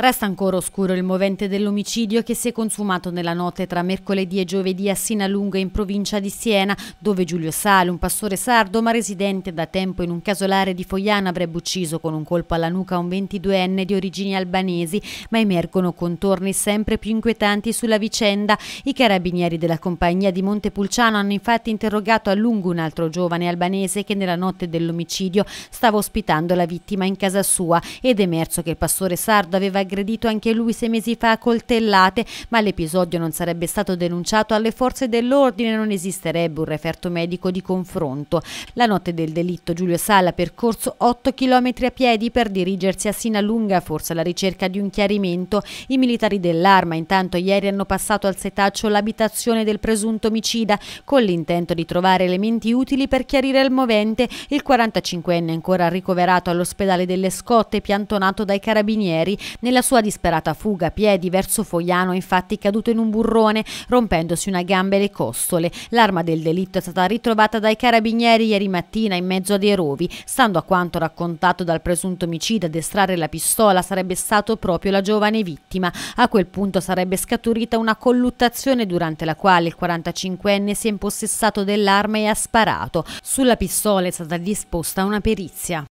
Resta ancora oscuro il movente dell'omicidio che si è consumato nella notte tra mercoledì e giovedì a Sinalunga in provincia di Siena, dove Giulio Sale, un pastore sardo ma residente da tempo in un casolare di Fogliana, avrebbe ucciso con un colpo alla nuca un 22enne di origini albanesi, ma emergono contorni sempre più inquietanti sulla vicenda. I carabinieri della compagnia di Montepulciano hanno infatti interrogato a lungo un altro giovane albanese che nella notte dell'omicidio stava ospitando la vittima in casa sua ed è emerso che il pastore sardo aveva aggredito anche lui sei mesi fa a coltellate, ma l'episodio non sarebbe stato denunciato alle forze dell'ordine e non esisterebbe un referto medico di confronto. La notte del delitto Giulio Sala ha percorso 8 km a piedi per dirigersi a Sinalunga, forse alla ricerca di un chiarimento. I militari dell'arma intanto ieri hanno passato al setaccio l'abitazione del presunto omicida con l'intento di trovare elementi utili per chiarire il movente. Il 45enne ancora ricoverato all'ospedale delle Scotte piantonato dai carabinieri. Nella la sua disperata fuga a piedi verso Fogliano è infatti caduto in un burrone, rompendosi una gamba e le costole. L'arma del delitto è stata ritrovata dai carabinieri ieri mattina in mezzo a dei rovi. Stando a quanto raccontato dal presunto omicida, ad estrarre la pistola sarebbe stato proprio la giovane vittima. A quel punto sarebbe scaturita una colluttazione durante la quale il 45enne si è impossessato dell'arma e ha sparato. Sulla pistola è stata disposta una perizia.